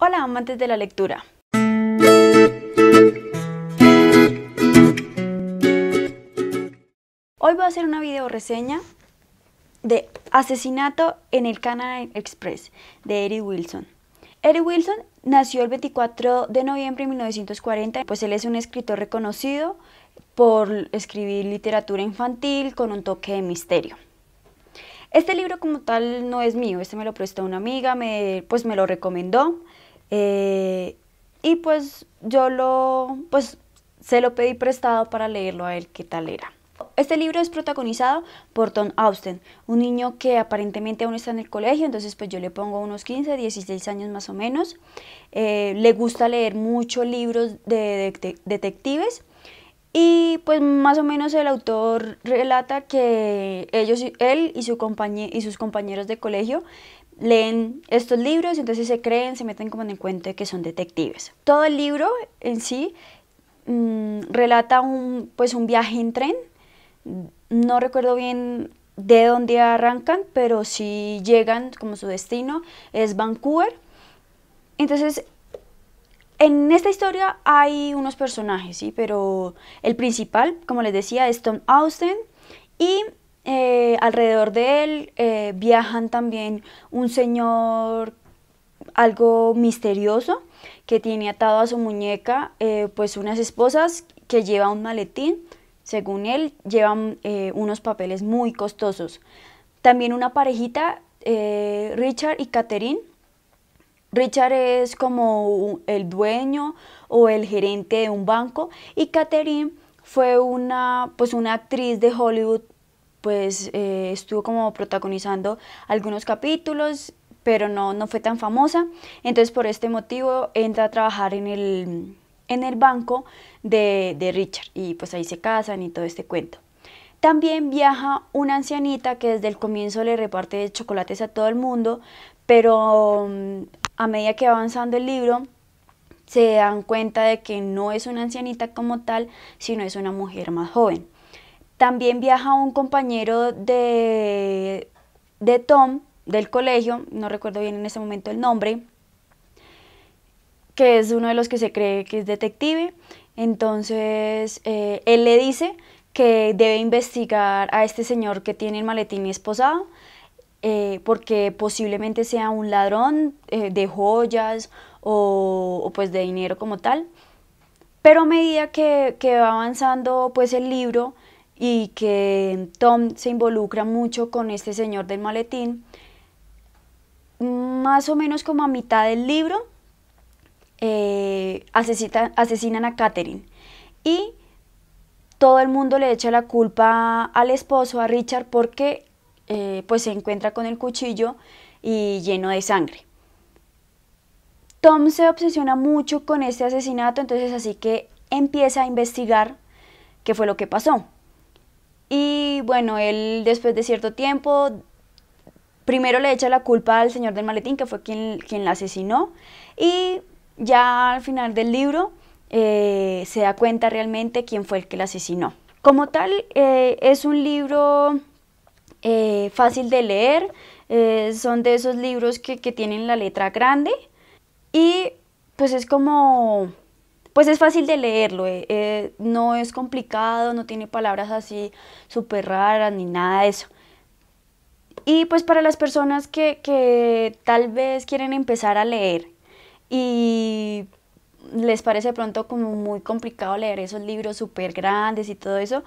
Hola amantes de la lectura. Hoy voy a hacer una video reseña de Asesinato en el Canal Express de Eric Wilson. Eric Wilson nació el 24 de noviembre de 1940, pues él es un escritor reconocido por escribir literatura infantil con un toque de misterio. Este libro como tal no es mío, este me lo prestó una amiga, pues me lo recomendó. Eh, y pues yo lo, pues se lo pedí prestado para leerlo a él qué tal era. Este libro es protagonizado por Tom Austen, un niño que aparentemente aún está en el colegio, entonces pues yo le pongo unos 15, 16 años más o menos. Eh, le gusta leer muchos libros de, detectives y pues más o menos el autor relata que ellos, él y, su compañe, y sus compañeros de colegio leen estos libros y entonces se creen, se meten como en el cuento que son detectives. Todo el libro en sí mm, relata un, pues un viaje en tren. No recuerdo bien de dónde arrancan, pero si llegan como su destino es Vancouver. Entonces, en esta historia hay unos personajes, ¿sí? pero el principal, como les decía, es Tom Austin y eh, alrededor de él eh, viajan también un señor algo misterioso que tiene atado a su muñeca eh, pues unas esposas que lleva un maletín. Según él, llevan unos papeles muy costosos. También una parejita, Richard y Catherine. Richard es como el dueño o el gerente de un banco y Catherine fue una, pues una actriz de Hollywood pues eh, estuvo como protagonizando algunos capítulos, pero no, fue tan famosa. Entonces por este motivo entra a trabajar en el, banco de, de Richard y pues ahí se casan y todo este cuento. También viaja una ancianita que desde el comienzo le reparte chocolates a todo el mundo, pero mm, a medida que va avanzando el libro se dan cuenta de que no es una ancianita como tal, sino es una mujer más joven. También viaja un compañero de, Tom del colegio, no recuerdo bien en ese momento el nombre, que es uno de los que se cree que es detective. Entonces, eh, él le dice que debe investigar a este señor que tiene el maletín esposado, eh, porque posiblemente sea un ladrón eh, de joyas o, pues de dinero como tal. Pero a medida que, que va avanzando pues el libro, y que Tom se involucra mucho con este señor del maletín. Más o menos como a mitad del libro, eh, asesinan a Catherine y todo el mundo le echa la culpa al esposo, a Richard, porque eh, pues se encuentra con el cuchillo y lleno de sangre. Tom se obsesiona mucho con este asesinato, entonces así que empieza a investigar qué fue lo que pasó. Y bueno, él después de cierto tiempo, primero le echa la culpa al señor del maletín, que fue quien, quien la asesinó. Y ya al final del libro eh, se da cuenta realmente quién fue el que la asesinó. Como tal, eh, es un libro eh, fácil de leer, son de esos libros que, que tienen la letra grande y pues es como pues es fácil de leerlo, eh, eh, no es complicado, no tiene palabras así súper raras ni nada de eso. Y pues para las personas que, tal vez quieren empezar a leer y les parece pronto como muy complicado leer esos libros súper grandes y todo eso,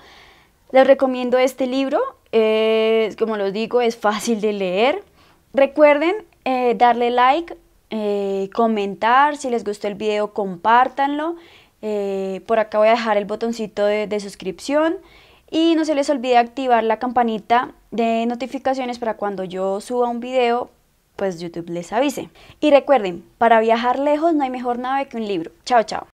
les recomiendo este libro, eh, como los digo, es fácil de leer. Recuerden darle like, eh, comentar, si les gustó el video compártanlo, eh, por acá voy a dejar el botoncito de, de suscripción y no se les olvide activar la campanita de notificaciones para cuando yo suba un video pues YouTube les avise. Y recuerden, para viajar lejos no hay mejor nave que un libro. Chao, chao.